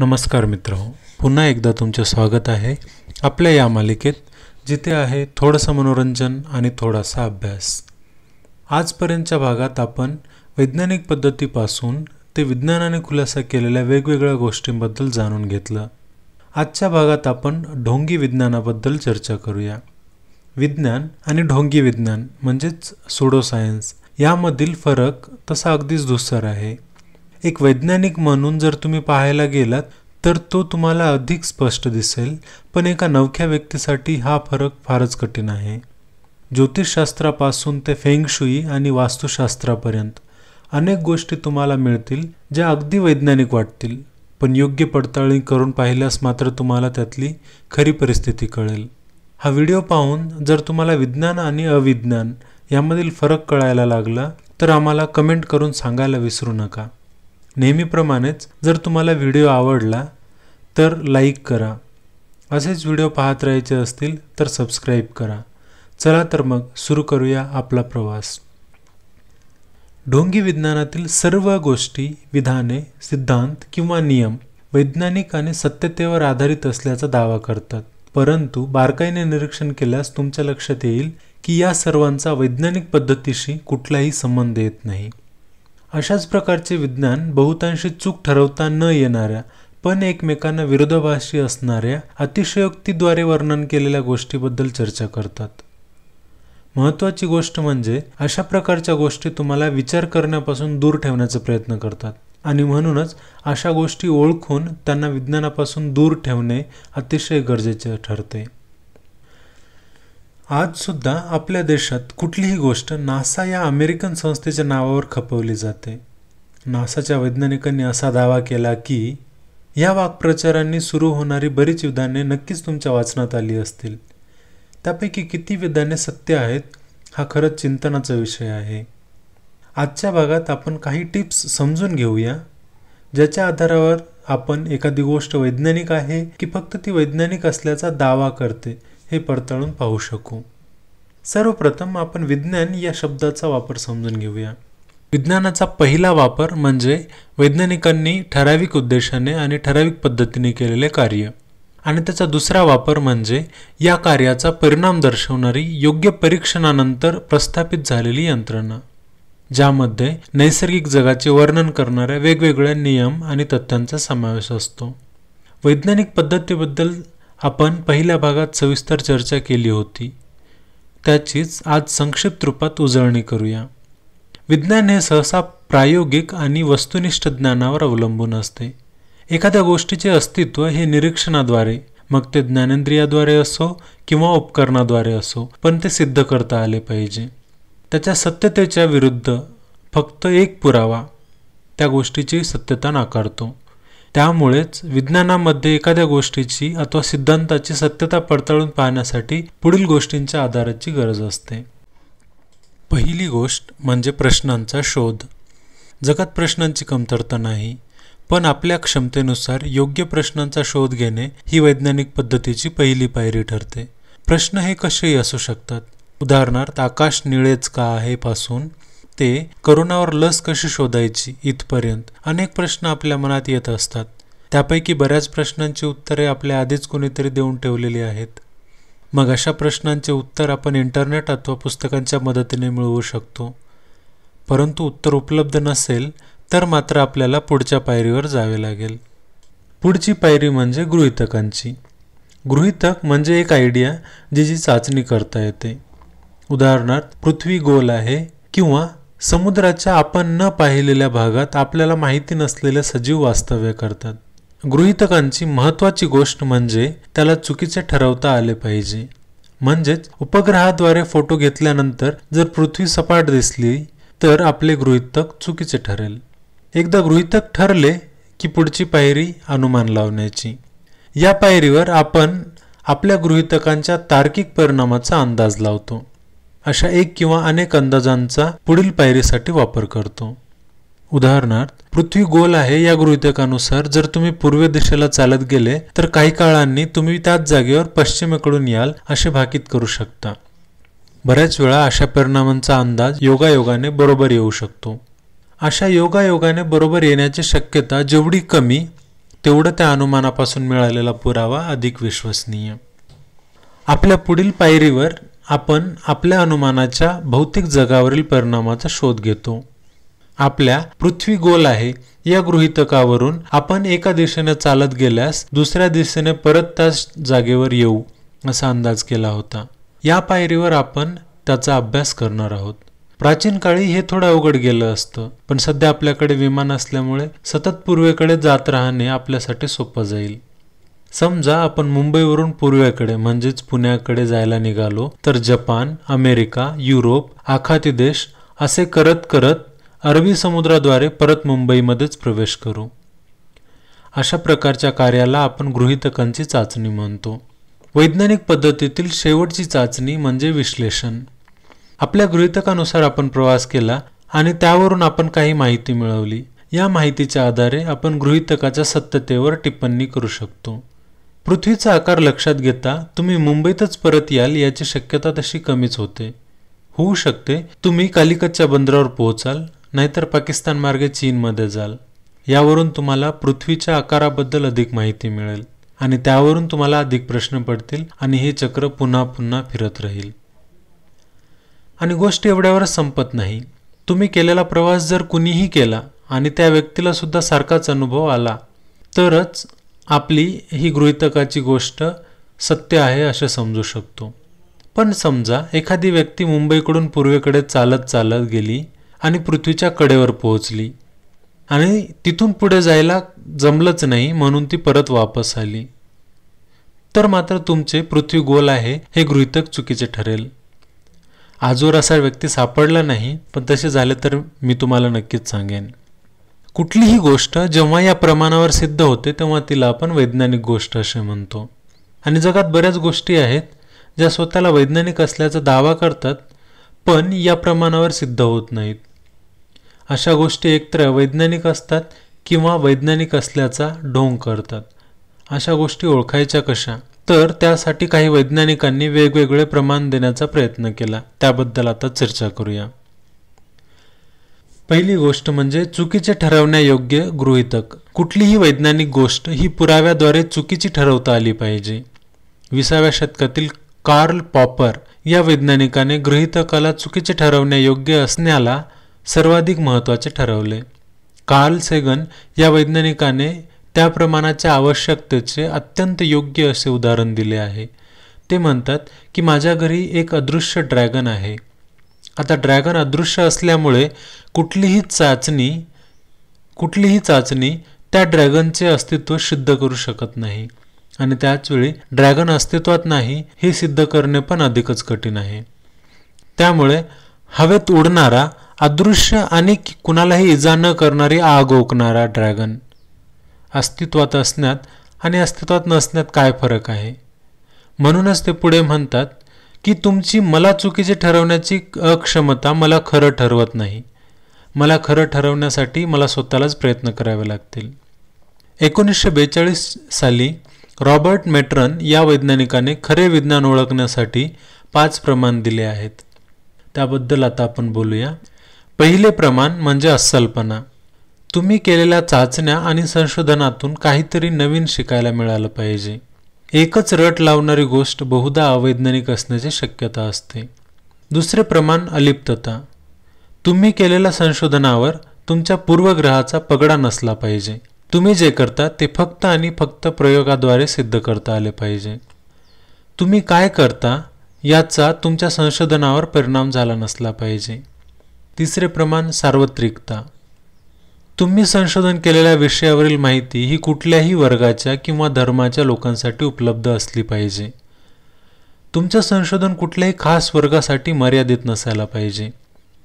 नमस्कार मित्र पुन्हा एकदा तुमचं स्वागत आहे आपल्या या मालिकेत जिथे आहे थोडंसं मनोरंजन आणि थोडासा अभ्यास आजपर्यंतच्या भागात आपण वैज्ञानिक पद्धतीपासून ते विज्ञानाने खुलासा केलेल्या वेगवेगळ्या गोष्टींबद्दल जाणून घेतलं आजच्या भागात आपण ढोंगी विज्ञानाबद्दल चर्चा करूया विज्ञान आणि ढोंगी विज्ञान म्हणजेच सोडो सायन्स यामधील फरक तसा अगदीच दुसरा आहे एक वैज्ञानिक म्हणून जर तुम्ही पाहायला गेलात तर तो तुम्हाला अधिक स्पष्ट दिसेल पण एका नवख्या व्यक्तीसाठी हा फरक फारच कठीण आहे ज्योतिषशास्त्रापासून ते फेंगशुई आणि वास्तुशास्त्रापर्यंत अनेक गोष्टी तुम्हाला मिळतील ज्या अगदी वैज्ञानिक वाटतील पण योग्य पडताळणी करून पाहिल्यास मात्र तुम्हाला त्यातली खरी परिस्थिती कळेल हा व्हिडिओ पाहून जर तुम्हाला विज्ञान आणि अविज्ञान यामधील फरक कळायला लागला तर आम्हाला कमेंट करून सांगायला विसरू नका नेहमीप्रमाणेच जर तुम्हाला व्हिडिओ आवडला तर लाईक करा असेच व्हिडिओ पाहत राहायचे असतील तर सबस्क्राईब करा चला तर मग सुरू करूया आपला प्रवास ढोंगी विज्ञानातील सर्व गोष्टी विधाने सिद्धांत किंवा नियम वैज्ञानिक आणि सत्यतेवर आधारित असल्याचा दावा करतात परंतु बारकाईने निरीक्षण केल्यास तुमच्या लक्षात येईल की या सर्वांचा वैज्ञानिक पद्धतीशी कुठलाही संबंध येत नाही अशाच प्रकारचे विज्ञान बहुतांशी चूक ठरवता न येणाऱ्या पण एकमेकांना विरोधाभाषी असणाऱ्या अतिशयोक्तीद्वारे वर्णन केलेल्या गोष्टीबद्दल चर्चा करतात महत्त्वाची गोष्ट म्हणजे अशा प्रकारच्या गोष्टी तुम्हाला विचार करण्यापासून दूर ठेवण्याचा प्रयत्न करतात आणि म्हणूनच अशा गोष्टी ओळखून त्यांना विज्ञानापासून दूर ठेवणे अतिशय गरजेचे ठरते आज सुद्धा आपल्या देशात कुठलीही गोष्ट नासा या अमेरिकन संस्थेच्या नावावर खपवली जाते नासाच्या वैज्ञानिकांनी असा दावा केला की या वाक्प्रचारांनी सुरू होणारी बरीच विधाने नक्कीच तुमच्या वाचनात आली असतील त्यापैकी किती विधाने सत्य आहेत हा खरंच चिंतनाचा विषय आहे आजच्या भागात आपण काही टिप्स समजून घेऊया ज्याच्या आधारावर आपण एखादी गोष्ट वैज्ञानिक आहे की फक्त ती वैज्ञानिक असल्याचा दावा करते हे पडताळून पाहू शकू सर्वप्रथम आपण विज्ञान या शब्दाचा वापर समजून घेऊया विज्ञानाचा पहिला वापर म्हणजे वैज्ञानिकांनी ठराविक उद्देशाने आणि ठराविक पद्धतीने केलेले कार्य आणि त्याचा दुसरा वापर म्हणजे या कार्याचा परिणाम दर्शवणारी योग्य परीक्षणानंतर प्रस्थापित झालेली यंत्रणा ज्यामध्ये नैसर्गिक जगाचे वर्णन करणाऱ्या वेगवेगळ्या नियम आणि तथ्यांचा समावेश असतो वैज्ञानिक पद्धतीबद्दल आपण पहिल्या भागात सविस्तर चर्चा केली होती त्याचीच आज संक्षिप्त रूपात उजळणी करूया विज्ञान हे सहसा प्रायोगिक आणि वस्तुनिष्ठ ज्ञानावर अवलंबून असते एखाद्या गोष्टीचे अस्तित्व हे निरीक्षणाद्वारे मग ते ज्ञानेंद्रियाद्वारे असो किंवा उपकरणाद्वारे असो पण ते सिद्ध करता आले पाहिजे त्याच्या सत्यतेच्या विरुद्ध फक्त एक पुरावा त्या गोष्टीची सत्यता नाकारतो त्यामुळेच विज्ञानामध्ये एखाद्या गोष्टीची अथवा सिद्धांताची सत्यता पडताळून पाहण्यासाठी पुढील गोष्टींच्या आधाराची गरज असते पहिली गोष्ट म्हणजे प्रश्नांचा शोध जगात प्रश्नांची कमतरता नाही पण आपल्या क्षमतेनुसार योग्य प्रश्नांचा शोध घेणे ही वैज्ञानिक पद्धतीची पहिली पायरी ठरते प्रश्न हे कसेही असू शकतात उदाहरणार्थ आकाश निळेच का आहे पासून ते करोनावर लस कशी शोधायची इथपर्यंत अनेक प्रश्न आपल्या मनात येत असतात त्यापैकी बऱ्याच प्रश्नांची उत्तरे आपल्या आधीच कोणीतरी देऊन ठेवलेली आहेत मग अशा प्रश्नांचे उत्तर आपण इंटरनेट अथवा पुस्तकांच्या मदतीने मिळवू शकतो परंतु उत्तर उपलब्ध नसेल तर मात्र आपल्याला पुढच्या पायरीवर जावे लागेल पुढची पायरी म्हणजे गृहितकांची गृहितक म्हणजे एक आयडिया जी जी चाचणी करता येते उदाहरणार्थ पृथ्वी गोल आहे किंवा समुद्राच्या आपण न पाहिलेल्या भागात आपल्याला माहिती नसलेले सजीव वास्तव्य करतात गृहितकांची महत्त्वाची गोष्ट म्हणजे त्याला चुकीचे ठरवता आले पाहिजे म्हणजेच उपग्रहाद्वारे फोटो घेतल्यानंतर जर पृथ्वी सपाट दिसली तर आपले गृहितक चुकीचे ठरेल एकदा गृहितक ठरले की पुढची पायरी अनुमान लावण्याची या पायरीवर आपण आपल्या गृहितकांच्या तार्किक परिणामाचा अंदाज लावतो अशा एक किंवा अनेक अंदाजांचा पुढील पायरीसाठी वापर करतो उदाहरणार्थ पृथ्वी गोल आहे या गृहितकानुसार जर तुम्ही पूर्व दिशेला चालत गेले तर काही काळांनी तुम्ही त्याच जागेवर पश्चिमेकडून याल असे भाकीत करू शकता बऱ्याच वेळा अशा परिणामांचा अंदाज योगायोगाने बरोबर येऊ शकतो अशा योगायोगाने बरोबर येण्याची शक्यता जेवढी कमी तेवढं त्या अनुमानापासून मिळालेला पुरावा अधिक विश्वसनीय आपल्या पुढील पायरीवर आपण आपल्या अनुमानाच्या भौतिक जगावरील परिणामाचा शोध घेतो आपल्या पृथ्वी गोल आहे या गृहितकावरून आपण एका दिशेने चालत गेल्यास दुसऱ्या दिशेने परत त्याच जागेवर येऊ असा अंदाज केला होता या पायरीवर आपण त्याचा अभ्यास करणार आहोत प्राचीन काळी हे थोडं अवघड गेलं असतं पण सध्या आपल्याकडे विमान असल्यामुळे सतत पूर्वेकडे जात राहणे आपल्यासाठी सोपं जाईल समजा आपण मुंबईवरून पूर्वेकडे म्हणजेच पुण्याकडे जायला निघालो तर जपान अमेरिका युरोप आखाती देश असे करत करत अरबी समुद्राद्वारे परत मुंबईमध्येच प्रवेश करू अशा प्रकारच्या कार्याला आपण गृहितकांची चाचणी म्हणतो वैज्ञानिक पद्धतीतील शेवटची चाचणी म्हणजे विश्लेषण आपल्या गृहितकानुसार आपण प्रवास केला आणि त्यावरून आपण काही माहिती मिळवली या माहितीच्या आधारे आपण गृहितकाच्या सत्यतेवर टिप्पणी करू शकतो पृथ्वीचा आकार लक्षात घेता तुम्ही मुंबईतच परत याल याची शक्यता तशी कमीच होते होऊ शकते तुम्ही कालिकतच्या बंदरावर पोहोचाल नाहीतर पाकिस्तान मार्गे चीनमध्ये जाल यावरून तुम्हाला पृथ्वीच्या आकाराबद्दल अधिक माहिती मिळेल आणि त्यावरून तुम्हाला अधिक प्रश्न पडतील आणि हे चक्र पुन्हा पुन्हा फिरत राहील आणि गोष्ट एवढ्यावरच संपत नाही तुम्ही केलेला प्रवास जर कुणीही केला आणि त्या व्यक्तीला सुद्धा सारखाच अनुभव आला तरच आपली ही गृहितकाची गोष्ट सत्य आहे असं समजू शकतो पण समजा एखादी व्यक्ती मुंबईकडून पूर्वेकडे चालत चालत गेली आणि पृथ्वीच्या कडेवर पोहोचली आणि तिथून पुढे जायला जमलंच नाही म्हणून ती परत वापस आली तर मात्र तुमचे पृथ्वी गोल आहे हे गृहितक चुकीचे ठरेल आजवर असा व्यक्ती सापडला नाही पण तसे झाले तर मी तुम्हाला नक्कीच सांगेन कुठलीही गोष्ट जेव्हा या प्रमाणावर सिद्ध होते तेव्हा तिला आपण वैज्ञानिक गोष्ट असे म्हणतो आणि जगात बऱ्याच गोष्टी आहेत ज्या स्वतःला वैज्ञानिक असल्याचा दावा करतात पण या प्रमाणावर सिद्ध होत नाहीत अशा गोष्टी एकत्र वैज्ञानिक असतात किंवा वैज्ञानिक असल्याचा ढोंग करतात अशा गोष्टी ओळखायच्या कशा तर त्यासाठी काही वैज्ञानिकांनी वेगवेगळे प्रमाण देण्याचा प्रयत्न केला त्याबद्दल आता चर्चा करूया पहिली गोष्ट म्हणजे चुकीचे ठरवण्यायोग्य गृहितक कुठलीही वैज्ञानिक गोष्ट ही पुराव्याद्वारे चुकीची ठरवता आली पाहिजे विसाव्या शतकातील कार्ल पॉपर या वैज्ञानिकाने गृहितकाला चुकीचे ठरवण्यायोग्य असण्याला सर्वाधिक महत्त्वाचे ठरवले कार्ल सेगन या वैज्ञानिकाने त्या प्रमाणाच्या आवश्यकतेचे अत्यंत योग्य असे उदाहरण दिले आहे ते म्हणतात की माझ्या घरी एक अदृश्य ड्रॅगन आहे आता ड्रॅगन अदृश्य असल्यामुळे कुठलीही चाचणी कुठलीही चाचणी त्या ड्रॅगनचे अस्तित्व सिद्ध करू शकत नाही आणि त्याचवेळी ड्रॅगन अस्तित्वात नाही हे सिद्ध करणे पण अधिकच कठीण आहे त्यामुळे हवेत उडणारा अदृश्य आणि कुणालाही इजा न करणारी आग ओकणारा ड्रॅगन अस्तित्वात असण्यात आणि अस्तित्वात नसण्यात काय फरक आहे म्हणूनच ते पुढे म्हणतात की तुमची मला चुकीचे ठरवण्याची अक्षमता मला खरं ठरवत नाही मला खरं ठरवण्यासाठी मला स्वतःलाच प्रयत्न करावे लागतील एकोणीसशे बेचाळीस साली रॉबर्ट मेट्रन या वैज्ञानिकाने खरे विज्ञान ओळखण्यासाठी पाच प्रमाण दिले आहेत त्याबद्दल आता आपण बोलूया पहिले प्रमाण म्हणजे अस्सलपणा तुम्ही केलेल्या चाचण्या आणि संशोधनातून काहीतरी नवीन शिकायला मिळालं पाहिजे एकच रट लावणारी गोष्ट बहुधा अवैज्ञानिक असण्याची शक्यता असते दुसरे प्रमाण अलिप्तता तुम्ही केलेल्या संशोधनावर तुमच्या पूर्वग्रहाचा पगडा नसला पाहिजे तुम्ही जे करता ते फक्त आणि फक्त प्रयोगाद्वारे सिद्ध करता आले पाहिजे तुम्ही काय करता याचा तुमच्या संशोधनावर परिणाम झाला नसला पाहिजे तिसरे प्रमाण सार्वत्रिकता तुम्ही संशोधन केलेल्या विषयावरील माहिती ही कुठल्याही वर्गाच्या किंवा धर्माच्या लोकांसाठी उपलब्ध असली पाहिजे तुमचं संशोधन कुठल्याही खास वर्गासाठी मर्यादित नसायला पाहिजे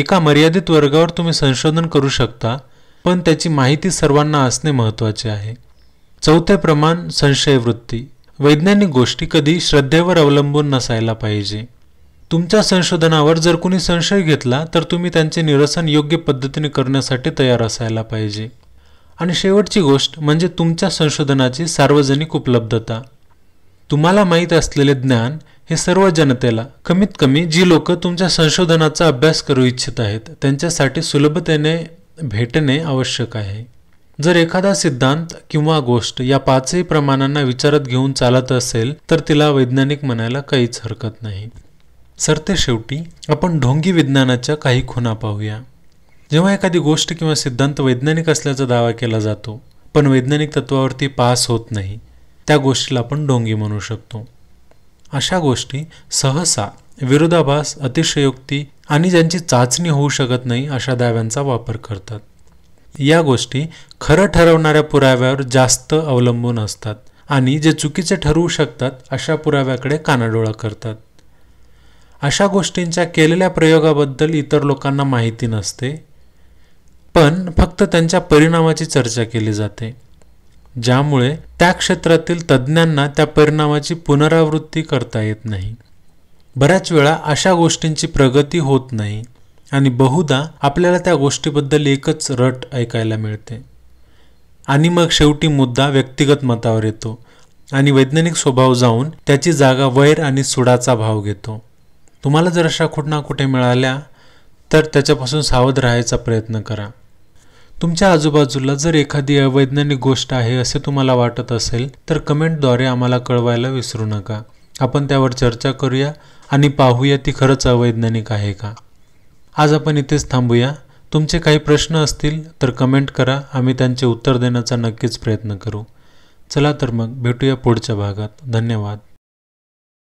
एका मर्यादित वर्गावर तुम्ही संशोधन करू शकता पण त्याची माहिती सर्वांना असणे महत्त्वाचे आहे चौथे प्रमाण संशयवृत्ती वैज्ञानिक गोष्टी कधी श्रद्धेवर अवलंबून नसायला पाहिजे तुमच्या संशोधनावर जर कोणी संशय घेतला तर तुम्ही त्यांचे निरसन योग्य पद्धतीने करण्यासाठी तयार असायला पाहिजे आणि शेवटची गोष्ट म्हणजे तुमच्या संशोधनाची सार्वजनिक उपलब्धता तुम्हाला माहीत असलेले ज्ञान हे सर्व जनतेला कमीत कमी जी लोक तुमच्या संशोधनाचा अभ्यास करू इच्छित आहेत त्यांच्यासाठी सुलभतेने भेटणे आवश्यक आहे जर एखादा सिद्धांत किंवा गोष्ट या पाचही प्रमाणांना विचारात घेऊन चालत असेल तर तिला वैज्ञानिक म्हणायला काहीच हरकत नाही शेवटी आपण ढोंगी विज्ञानाच्या काही खुना पाहूया जेव्हा एखादी गोष्ट किंवा सिद्धांत वैज्ञानिक असल्याचा दावा केला जातो पण वैज्ञानिक तत्वावरती पास होत नाही त्या गोष्टीला आपण ढोंगी म्हणू शकतो अशा गोष्टी सहसा विरोधाभास अतिशयोक्ती आणि ज्यांची चाचणी होऊ शकत नाही अशा दाव्यांचा वापर करतात या गोष्टी खरं ठरवणाऱ्या पुराव्यावर जास्त अवलंबून असतात आणि जे चुकीचे ठरवू शकतात अशा पुराव्याकडे कानाडोळा करतात अशा गोष्टींच्या केलेल्या प्रयोगाबद्दल इतर लोकांना माहिती नसते पण फक्त त्यांच्या परिणामाची चर्चा केली जाते ज्यामुळे त्या क्षेत्रातील तज्ज्ञांना त्या परिणामाची पुनरावृत्ती करता येत नाही बऱ्याच वेळा अशा गोष्टींची प्रगती होत नाही आणि बहुधा आपल्याला त्या गोष्टीबद्दल एकच रट ऐकायला मिळते आणि मग शेवटी मुद्दा व्यक्तिगत मतावर येतो आणि वैज्ञानिक स्वभाव जाऊन त्याची जागा वैर आणि सुडाचा भाव घेतो तुम्हाला जर अशा कुठना कुठे मिळाल्या तर त्याच्यापासून सावध राहायचा प्रयत्न करा तुमच्या आजूबाजूला जर एखादी अवैज्ञानिक गोष्ट आहे असे तुम्हाला वाटत असेल तर कमेंटद्वारे आम्हाला कळवायला विसरू नका आपण त्यावर चर्चा करूया आणि पाहूया ती खरंच अवैज्ञानिक आहे का आज आपण इथेच थांबूया तुमचे काही प्रश्न असतील तर कमेंट करा आम्ही त्यांचे उत्तर देण्याचा नक्कीच प्रयत्न करू चला तर मग भेटूया पुढच्या भागात धन्यवाद